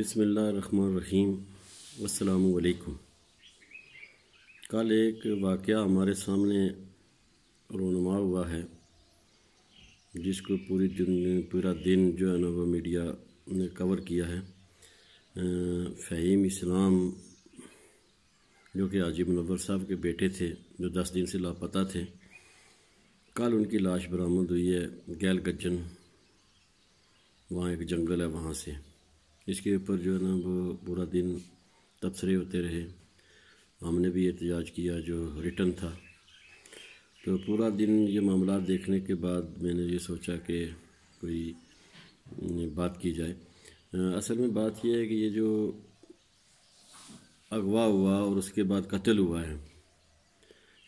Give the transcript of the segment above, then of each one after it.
بسم اللہ الرحمن الرحیم السلام علیکم کل ایک واقعہ ہمارے سامنے رونما ہوا ہے جس کو پوری دن پورا دن جو ہے نا وہ میڈیا نے کور کیا ہے فہیم اسلام جو کہ عاجی منور صاحب کے بیٹے تھے جو دس دن سے لاپتہ تھے کل ان کی لاش برآمد ہوئی ہے گیل گجن وہاں ایک جنگل ہے وہاں سے اس کے اوپر جو ہے نا وہ پورا دن تبصرے ہوتے رہے ہم نے بھی احتجاج کیا جو ریٹرن تھا تو پورا دن یہ معاملات دیکھنے کے بعد میں نے یہ سوچا کہ کوئی بات کی جائے اصل میں بات یہ ہے کہ یہ جو اغوا ہوا اور اس کے بعد قتل ہوا ہے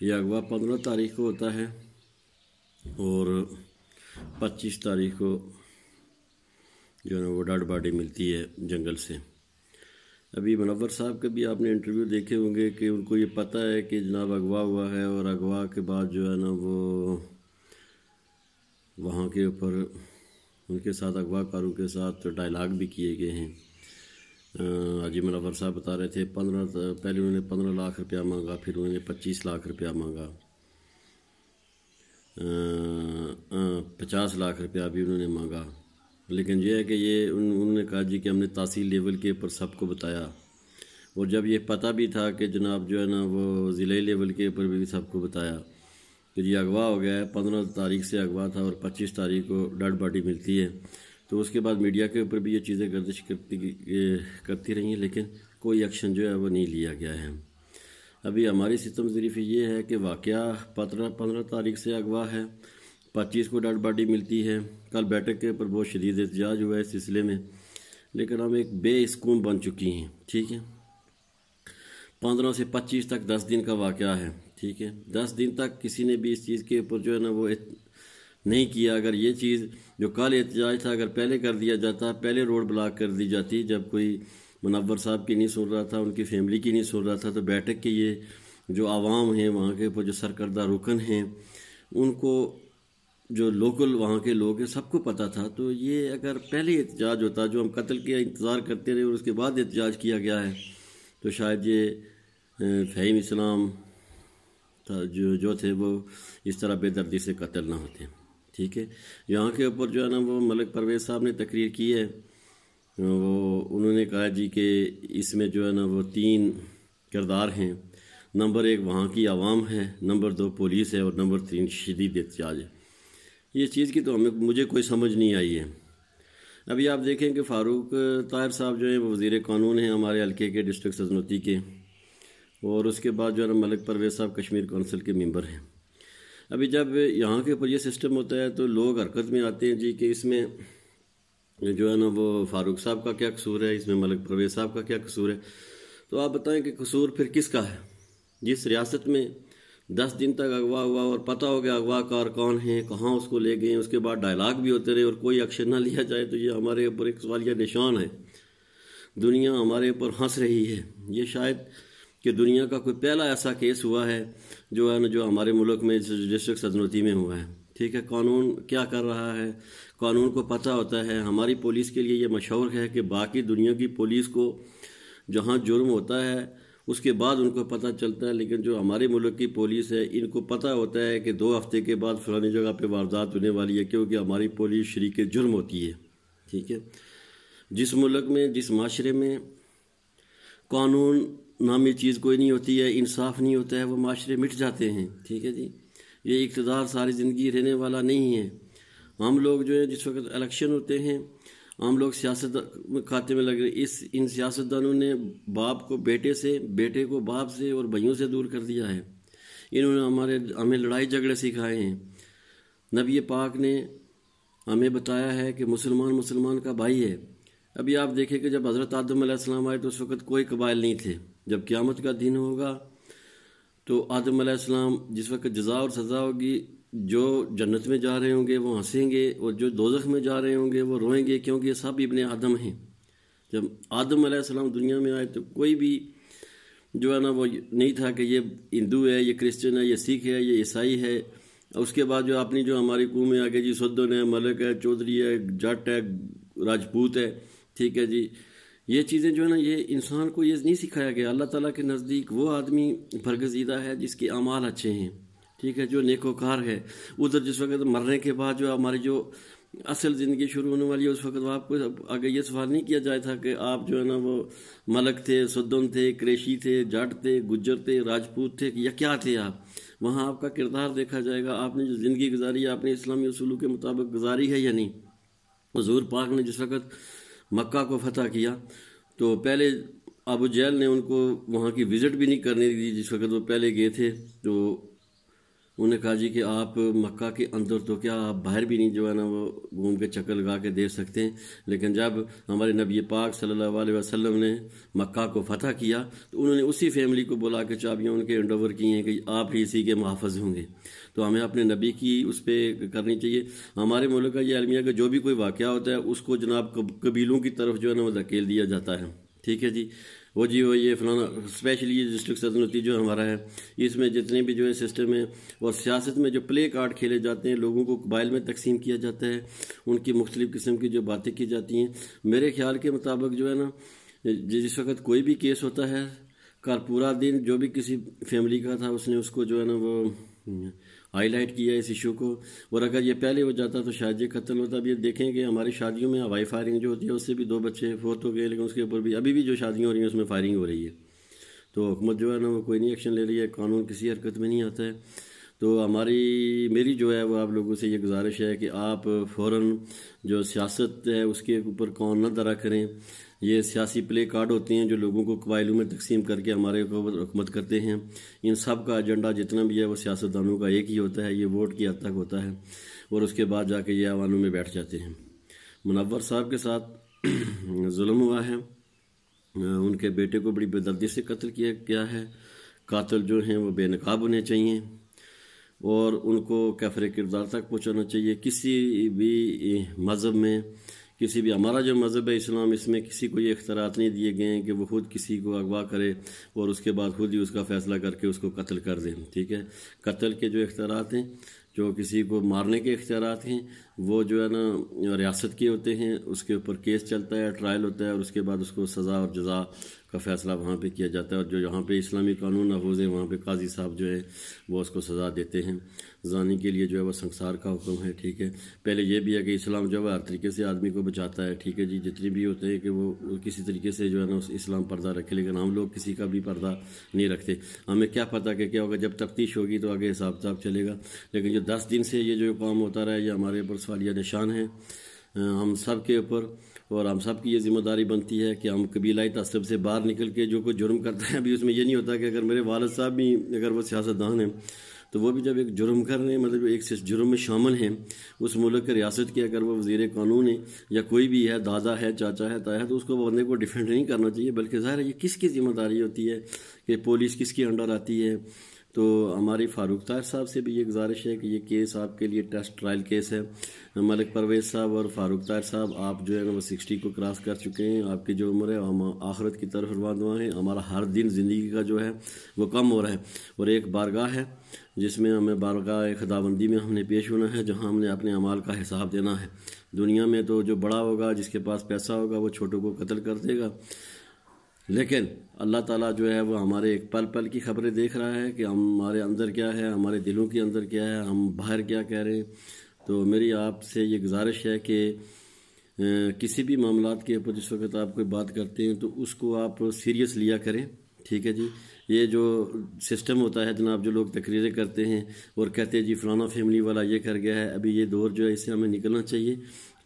یہ اغوا پندرہ تاریخ کو ہوتا ہے اور پچیس تاریخ کو جو ہے نا وہ ڈاڈ باڈی ملتی ہے جنگل سے ابھی منور صاحب کا بھی آپ نے انٹرویو دیکھے ہوں گے کہ ان کو یہ پتہ ہے کہ جناب اغوا ہوا ہے اور اغوا کے بعد جو ہے نا وہ وہاں کے اوپر ان کے ساتھ اغوا کاروں کے ساتھ ڈائلاگ بھی کیے گئے ہیں حاجی منور صاحب بتا رہے تھے پندرہ پہلے انہوں نے پندرہ لاکھ روپیہ مانگا پھر انہوں نے پچیس لاکھ روپیہ مانگا پچاس لاکھ روپیہ بھی انہوں نے مانگا لیکن یہ ہے کہ یہ ان انہوں نے کہا جی کہ ہم نے تاثیر لیول کے اوپر سب کو بتایا اور جب یہ پتہ بھی تھا کہ جناب جو ہے نا وہ ضلعی لیول کے اوپر بھی سب کو بتایا تو یہ جی اغوا ہو گیا ہے پندرہ تاریخ سے اغوا تھا اور پچیس تاریخ کو ڈیڈ باڈی ملتی ہے تو اس کے بعد میڈیا کے اوپر بھی یہ چیزیں گردش کرتی کرتی رہی ہیں لیکن کوئی ایکشن جو ہے وہ نہیں لیا گیا ہے ابھی ہماری ستم ظریف یہ ہے کہ واقعہ پندرہ پندرہ تاریخ سے اغوا ہے پچیس کو ڈیڈ باڈی ملتی ہے کل بیٹھک کے اوپر بہت شدید احتجاج ہوا ہے اس سلسلے میں لیکن ہم ایک بے اسکون بن چکی ہیں ٹھیک ہے پندرہ سے پچیس تک دس دن کا واقعہ ہے ٹھیک ہے دس دن تک کسی نے بھی اس چیز کے اوپر جو ہے نا وہ نہیں کیا اگر یہ چیز جو کل احتجاج تھا اگر پہلے کر دیا جاتا پہلے روڈ بلاک کر دی جاتی جب کوئی منور صاحب کی نہیں سن رہا تھا ان کی فیملی کی نہیں سن رہا تھا تو بیٹھک کے یہ جو عوام ہیں وہاں کے اوپر جو سرکردہ رکن ہیں ان کو جو لوکل وہاں کے لوگ ہیں سب کو پتہ تھا تو یہ اگر پہلے احتجاج ہوتا جو ہم قتل کے انتظار کرتے رہے اور اس کے بعد احتجاج کیا گیا ہے تو شاید یہ فہیم اسلام جو جو تھے وہ اس طرح بے دردی سے قتل نہ ہوتے ٹھیک ہے یہاں کے اوپر جو ہے نا وہ ملک پرویز صاحب نے تقریر کی ہے وہ انہوں نے کہا جی کہ اس میں جو ہے نا وہ تین کردار ہیں نمبر ایک وہاں کی عوام ہے نمبر دو پولیس ہے اور نمبر تین شدید احتجاج ہے یہ چیز کی تو ہمیں مجھے کوئی سمجھ نہیں آئی ہے ابھی آپ دیکھیں کہ فاروق طاہر صاحب جو ہیں وہ وزیر قانون ہیں ہمارے حلقے کے ڈسٹرکٹ سزنوتی کے اور اس کے بعد جو ہے نا ملک پرویز صاحب کشمیر کونسل کے ممبر ہیں ابھی جب یہاں کے اوپر یہ سسٹم ہوتا ہے تو لوگ حرکت میں آتے ہیں جی کہ اس میں جو ہے نا وہ فاروق صاحب کا کیا قصور ہے اس میں ملک پرویز صاحب کا کیا قصور ہے تو آپ بتائیں کہ قصور پھر کس کا ہے جس ریاست میں دس دن تک اغوا ہوا اور پتہ ہو گیا اغوا کار کون ہیں کہاں اس کو لے گئے اس کے بعد ڈائلاگ بھی ہوتے رہے اور کوئی ایکشن نہ لیا جائے تو یہ ہمارے اوپر ایک سوالیہ نشان ہے دنیا ہمارے اوپر ہنس رہی ہے یہ شاید کہ دنیا کا کوئی پہلا ایسا کیس ہوا ہے جو ہے نا جو ہمارے ملک میں ڈسٹرکٹ سدنوتی میں ہوا ہے ٹھیک ہے قانون کیا کر رہا ہے قانون کو پتہ ہوتا ہے ہماری پولیس کے لیے یہ مشہور ہے کہ باقی دنیا کی پولیس کو جہاں جرم ہوتا ہے اس کے بعد ان کو پتہ چلتا ہے لیکن جو ہمارے ملک کی پولیس ہے ان کو پتہ ہوتا ہے کہ دو ہفتے کے بعد فلانی جگہ پہ واردات ہونے والی ہے کیونکہ ہماری پولیس شریک جرم ہوتی ہے ٹھیک ہے جس ملک میں جس معاشرے میں قانون نامی چیز کوئی نہیں ہوتی ہے انصاف نہیں ہوتا ہے وہ معاشرے مٹ جاتے ہیں ٹھیک ہے جی یہ اقتدار ساری زندگی رہنے والا نہیں ہے ہم لوگ جو ہیں جس وقت الیکشن ہوتے ہیں عام لوگ سیاست کھاتے میں لگ رہے ہیں اس ان سیاست دانوں نے باپ کو بیٹے سے بیٹے کو باپ سے اور بھائیوں سے دور کر دیا ہے انہوں نے ہمارے ہمیں لڑائی جھگڑے سکھائے ہیں نبی پاک نے ہمیں بتایا ہے کہ مسلمان مسلمان کا بھائی ہے ابھی آپ دیکھیں کہ جب حضرت آدم علیہ السلام آئے تو اس وقت کوئی قبائل نہیں تھے جب قیامت کا دن ہوگا تو آدم علیہ السلام جس وقت جزا اور سزا ہوگی جو جنت میں جا رہے ہوں گے وہ ہنسیں گے اور جو دوزخ میں جا رہے ہوں گے وہ روئیں گے کیونکہ یہ سب ابن آدم ہیں جب آدم علیہ السلام دنیا میں آئے تو کوئی بھی جو ہے نا وہ نہیں تھا کہ یہ ہندو ہے یہ کرسچن ہے یہ سکھ ہے یہ عیسائی ہے اس کے بعد جو اپنی جو ہماری قوم میں آگے جی سدن ہے ملک ہے چودھری ہے جٹ ہے راجپوت ہے ٹھیک ہے جی یہ چیزیں جو ہے نا یہ انسان کو یہ نہیں سکھایا گیا اللہ تعالیٰ کے نزدیک وہ آدمی فرگزیدہ ہے جس کے اعمال اچھے ہیں ٹھیک ہے جو نیکوکار ہے ادھر جس وقت مرنے کے بعد جو ہماری جو اصل زندگی شروع ہونے والی ہے اس وقت آپ کو اگر یہ سوال نہیں کیا جائے تھا کہ آپ جو ہے نا وہ ملک تھے سدن تھے کریشی تھے جٹ تھے گجر تھے راجپوت تھے یا کیا تھے آپ وہاں آپ کا کردار دیکھا جائے گا آپ نے جو زندگی گزاری ہے آپ نے اسلامی اصولوں کے مطابق گزاری ہے یا نہیں حضور پاک نے جس وقت مکہ کو فتح کیا تو پہلے ابو جیل نے ان کو وہاں کی وزٹ بھی نہیں کرنے دی جس وقت وہ پہلے گئے تھے تو انہوں نے کہا جی کہ آپ مکہ کے اندر تو کیا آپ باہر بھی نہیں جو ہے نا وہ گھوم کے چکر لگا کے دیکھ سکتے ہیں لیکن جب ہمارے نبی پاک صلی اللہ علیہ وسلم نے مکہ کو فتح کیا تو انہوں نے اسی فیملی کو بلا کے چابیاں ان کے ہینڈ اوور کی ہیں کہ آپ ہی اسی کے محافظ ہوں گے تو ہمیں اپنے نبی کی اس پہ کرنی چاہیے ہمارے ملک کا یہ المیہ کا جو بھی کوئی واقعہ ہوتا ہے اس کو جناب قبیلوں کی طرف جو ہے نا وہ دھکیل دیا جاتا ہے ٹھیک ہے جی جی وہ یہ فلانا اسپیشلی یہ ڈسٹرکٹ صدر نتیجہ ہمارا ہے اس میں جتنے بھی جو ہے سسٹم ہیں اور سیاست میں جو پلے کارڈ کھیلے جاتے ہیں لوگوں کو قبائل میں تقسیم کیا جاتا ہے ان کی مختلف قسم کی جو باتیں کی جاتی ہیں میرے خیال کے مطابق جو ہے نا جس وقت کوئی بھی کیس ہوتا ہے کار پورا دن جو بھی کسی فیملی کا تھا اس نے اس کو جو ہے نا وہ ہائی لائٹ کیا اس ایشو کو اور اگر یہ پہلے ہو جاتا تو شاید یہ قتل ہوتا اب یہ دیکھیں کہ ہماری شادیوں میں ہوائی فائرنگ جو ہوتی ہے اس سے بھی دو بچے فوت ہو گئے لیکن اس کے اوپر بھی ابھی بھی جو شادیاں ہو رہی ہیں اس میں فائرنگ ہو رہی ہے تو حکومت جو ہے نا وہ کوئی نہیں ایکشن لے رہی ہے قانون کسی حرکت میں نہیں آتا ہے تو ہماری میری جو ہے وہ آپ لوگوں سے یہ گزارش ہے کہ آپ فوراً جو سیاست ہے اس کے اوپر کون نہ درا کریں یہ سیاسی پلے کارڈ ہوتے ہیں جو لوگوں کو قبائلوں میں تقسیم کر کے ہمارے حکومت کرتے ہیں ان سب کا ایجنڈا جتنا بھی ہے وہ سیاستدانوں کا ایک ہی ہوتا ہے یہ ووٹ کی حد تک ہوتا ہے اور اس کے بعد جا کے یہ عوانوں میں بیٹھ جاتے ہیں منور صاحب کے ساتھ ظلم ہوا ہے ان کے بیٹے کو بڑی بے دردی سے قتل کیا گیا ہے قاتل جو ہیں وہ بے نقاب ہونے چاہیے اور ان کو کیفر کردار تک پہنچانا چاہیے کسی بھی مذہب میں کسی بھی ہمارا جو مذہب ہے اسلام اس میں کسی کو یہ اختیارات نہیں دیے گئے ہیں کہ وہ خود کسی کو اغوا کرے اور اس کے بعد خود ہی اس کا فیصلہ کر کے اس کو قتل کر دیں ٹھیک ہے قتل کے جو اختیارات ہیں جو کسی کو مارنے کے اختیارات ہیں وہ جو ہے نا ریاست کے ہوتے ہیں اس کے اوپر کیس چلتا ہے ٹرائل ہوتا ہے اور اس کے بعد اس کو سزا اور جزا کا فیصلہ وہاں پہ کیا جاتا ہے اور جو یہاں پہ اسلامی قانون نفوذ ہیں وہاں پہ قاضی صاحب جو ہے وہ اس کو سزا دیتے ہیں زانی کے لیے جو ہے وہ سنسار کا حکم ہے ٹھیک ہے پہلے یہ بھی ہے کہ اسلام جو ہے ہر طریقے سے آدمی کو بچاتا ہے ٹھیک ہے جی جتنی بھی ہوتے ہیں کہ وہ کسی طریقے سے جو ہے نا اسلام پردہ رکھے لیکن ہم لوگ کسی کا بھی پردہ نہیں رکھتے ہمیں کیا پتہ کہ کیا ہوگا جب تفتیش ہوگی تو آگے حساب کتاب چلے گا لیکن جو دس دن سے یہ جو کام ہوتا رہا ہے یہ ہمارے اوپر نشان ہیں ہم سب کے اوپر اور ہم سب کی یہ ذمہ داری بنتی ہے کہ ہم قبیلائی تعصب سے باہر نکل کے جو کوئی جرم کرتا ہے ابھی اس میں یہ نہیں ہوتا کہ اگر میرے والد صاحب بھی اگر وہ سیاستدان ہیں تو وہ بھی جب ایک جرم کر رہے ہیں مطلب ایک جرم میں شامل ہیں اس ملک کے ریاست کے اگر وہ وزیر قانون ہیں یا کوئی بھی ہے دادا ہے چاچا ہے تایا ہے تو اس کو بندے کو ڈیفینڈ نہیں کرنا چاہیے بلکہ ظاہر ہے یہ کس کی ذمہ داری ہوتی ہے کہ پولیس کس کے انڈر آتی ہے تو ہماری فاروق طاہر صاحب سے بھی یہ گزارش ہے کہ یہ کیس آپ کے لیے ٹیسٹ ٹرائل کیس ہے ملک پرویز صاحب اور فاروق طاہر صاحب آپ جو ہے نمبر سکسٹی کو کراس کر چکے ہیں آپ کی جو عمر ہے ہم آخرت کی طرف رواں ہوا ہمارا ہر دن زندگی کا جو ہے وہ کم ہو رہا ہے اور ایک بارگاہ ہے جس میں ہمیں بارگاہ خداوندی میں ہم نے پیش ہونا ہے جہاں ہم نے اپنے اعمال کا حساب دینا ہے دنیا میں تو جو بڑا ہوگا جس کے پاس پیسہ ہوگا وہ چھوٹوں کو قتل کر دے گا لیکن اللہ تعالیٰ جو ہے وہ ہمارے ایک پل پل کی خبریں دیکھ رہا ہے کہ ہمارے اندر کیا ہے ہمارے دلوں کے اندر کیا ہے ہم باہر کیا کہہ رہے ہیں تو میری آپ سے یہ گزارش ہے کہ کسی بھی معاملات کے اوپر جس وقت آپ کوئی بات کرتے ہیں تو اس کو آپ سیریس لیا کریں ٹھیک ہے جی یہ جو سسٹم ہوتا ہے جناب جو لوگ تقریریں کرتے ہیں اور کہتے ہیں جی فلانا فیملی والا یہ کر گیا ہے ابھی یہ دور جو ہے اس سے ہمیں نکلنا چاہیے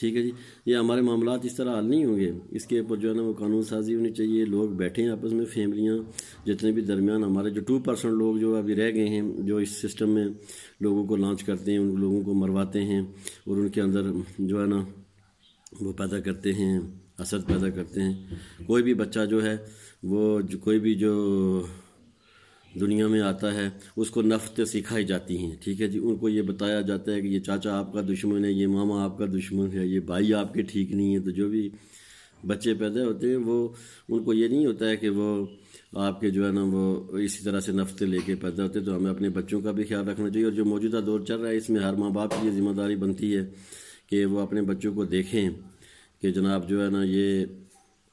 ٹھیک ہے جی یہ ہمارے معاملات اس طرح حل نہیں ہوں گے اس کے اوپر جو ہے نا وہ قانون سازی ہونی چاہیے لوگ بیٹھے ہیں آپس میں فیملیاں جتنے بھی درمیان ہمارے جو ٹو پرسنٹ لوگ جو ابھی رہ گئے ہیں جو اس سسٹم میں لوگوں کو لانچ کرتے ہیں ان لوگوں کو مرواتے ہیں اور ان کے اندر جو ہے نا وہ پیدا کرتے ہیں اثر پیدا کرتے ہیں کوئی بھی بچہ جو ہے وہ کوئی بھی جو دنیا میں آتا ہے اس کو نفت سکھائی جاتی ہیں ٹھیک ہے جی ان کو یہ بتایا جاتا ہے کہ یہ چاچا آپ کا دشمن ہے یہ ماما آپ کا دشمن ہے یہ بھائی آپ کے ٹھیک نہیں ہے تو جو بھی بچے پیدا ہوتے ہیں وہ ان کو یہ نہیں ہوتا ہے کہ وہ آپ کے جو ہے نا وہ اسی طرح سے نفت لے کے پیدا ہوتے ہیں تو ہمیں اپنے بچوں کا بھی خیال رکھنا چاہیے اور جو موجودہ دور چل رہا ہے اس میں ہر ماں باپ کی یہ ذمہ داری بنتی ہے کہ وہ اپنے بچوں کو دیکھیں کہ جناب جو ہے نا یہ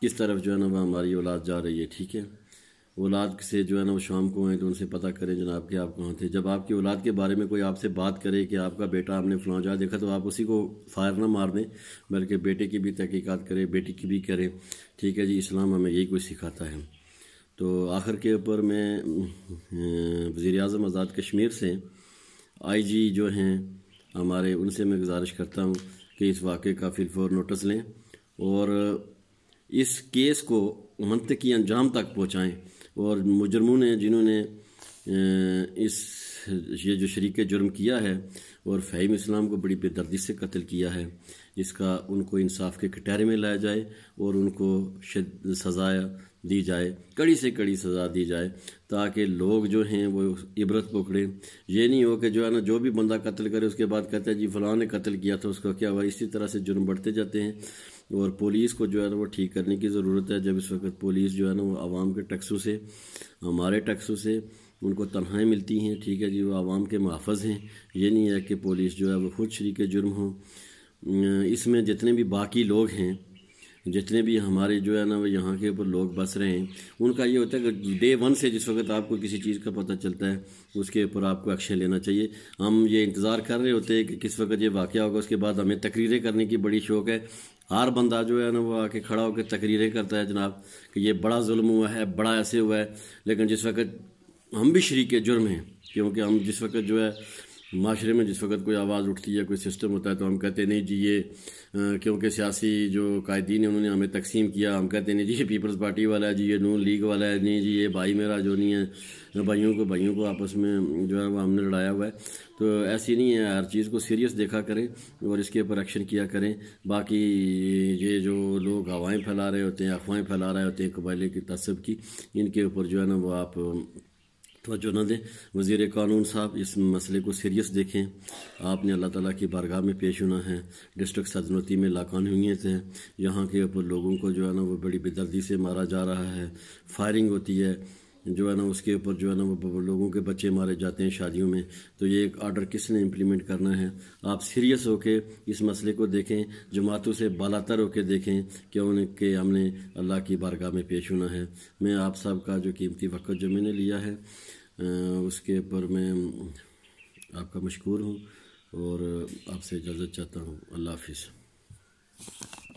کس طرف جو ہے نا وہ ہماری اولاد جا رہی ہے ٹھیک ہے اولاد سے جو ہے نا وہ شام کو ہیں تو ان سے پتہ کریں جناب کہ آپ کہاں تھے جب آپ کی اولاد کے بارے میں کوئی آپ سے بات کرے کہ آپ کا بیٹا آپ نے فلان جا دیکھا تو آپ اسی کو فائر نہ مار دیں بلکہ بیٹے کی بھی تحقیقات کریں بیٹی کی بھی کریں ٹھیک ہے جی اسلام ہمیں یہی کچھ سکھاتا ہے تو آخر کے اوپر میں وزیر اعظم آزاد کشمیر سے آئی جی جو ہیں ہمارے ان سے میں گزارش کرتا ہوں کہ اس واقعے کا فی الفور نوٹس لیں اور اس کیس کو منطقی انجام تک پہنچائیں اور مجرموں نے جنہوں نے اس یہ جو شریک جرم کیا ہے اور فہیم اسلام کو بڑی بے دردی سے قتل کیا ہے اس کا ان کو انصاف کے کٹہرے میں لایا جائے اور ان کو سزا دی جائے کڑی سے کڑی سزا دی جائے تاکہ لوگ جو ہیں وہ عبرت پکڑیں یہ نہیں ہو کہ جو ہے نا جو بھی بندہ قتل کرے اس کے بعد کہتے ہیں جی فلاں نے قتل کیا تھا اس کا کیا ہوا اسی طرح سے جرم بڑھتے جاتے ہیں اور پولیس کو جو ہے نا وہ ٹھیک کرنے کی ضرورت ہے جب اس وقت پولیس جو ہے نا وہ عوام کے ٹیکسوں سے ہمارے ٹیکسوں سے ان کو تنہائیں ملتی ہیں ٹھیک ہے جی وہ عوام کے محافظ ہیں یہ نہیں ہے کہ پولیس جو ہے وہ خود شریک جرم ہوں اس میں جتنے بھی باقی لوگ ہیں جتنے بھی ہمارے جو ہے نا وہ یہاں کے اوپر لوگ بس رہے ہیں ان کا یہ ہوتا ہے کہ ڈے ون سے جس وقت آپ کو کسی چیز کا پتہ چلتا ہے اس کے اوپر آپ کو ایکشن لینا چاہیے ہم یہ انتظار کر رہے ہوتے ہیں کہ کس وقت یہ واقعہ ہوگا اس کے بعد ہمیں تقریریں کرنے کی بڑی شوق ہے ہر بندہ جو ہے نا وہ آ کے کھڑا ہو کے تقریریں کرتا ہے جناب کہ یہ بڑا ظلم ہوا ہے بڑا ایسے ہوا ہے لیکن جس وقت ہم بھی شریک جرم ہیں کیونکہ ہم جس وقت جو ہے معاشرے میں جس وقت کوئی آواز اٹھتی ہے کوئی سسٹم ہوتا ہے تو ہم کہتے ہیں نہیں جی یہ کیونکہ سیاسی جو قائدین ہیں انہوں نے ہمیں تقسیم کیا ہم کہتے ہیں نہیں جی یہ پیپلز پارٹی والا ہے جی یہ نون لیگ والا ہے نہیں جی یہ بھائی میرا جو نہیں ہے بھائیوں کو بھائیوں کو آپس میں جو ہے وہ ہم نے لڑایا ہوا ہے تو ایسی نہیں ہے ہر چیز کو سیریس دیکھا کریں اور اس کے اوپر ایکشن کیا کریں باقی یہ جو لوگ ہوائیں پھیلا رہے ہوتے ہیں افواہیں پھیلا رہے ہوتے ہیں قبائل کی تصب کی ان کے اوپر جو ہے نا وہ آپ توجہ نہ دیں وزیر قانون صاحب اس مسئلے کو سیریس دیکھیں آپ نے اللہ تعالیٰ کی بارگاہ میں پیش ہونا ہے ڈسٹرکٹ سلطنتی میں لاکان ہوئیت تھے یہاں کے اوپر لوگوں کو جو ہے نا وہ بڑی بدردی سے مارا جا رہا ہے فائرنگ ہوتی ہے جو ہے نا اس کے اوپر جو ہے نا وہ لوگوں کے بچے مارے جاتے ہیں شادیوں میں تو یہ ایک آرڈر کس نے امپلیمنٹ کرنا ہے آپ سیریس ہو کے اس مسئلے کو دیکھیں جماعتوں سے بالاتر ہو کے دیکھیں کہ ان کے ہم نے اللہ کی بارگاہ میں پیش ہونا ہے میں آپ صاحب کا جو قیمتی وقت جو میں نے لیا ہے اس کے اوپر میں آپ کا مشکور ہوں اور آپ سے اجازت چاہتا ہوں اللہ حافظ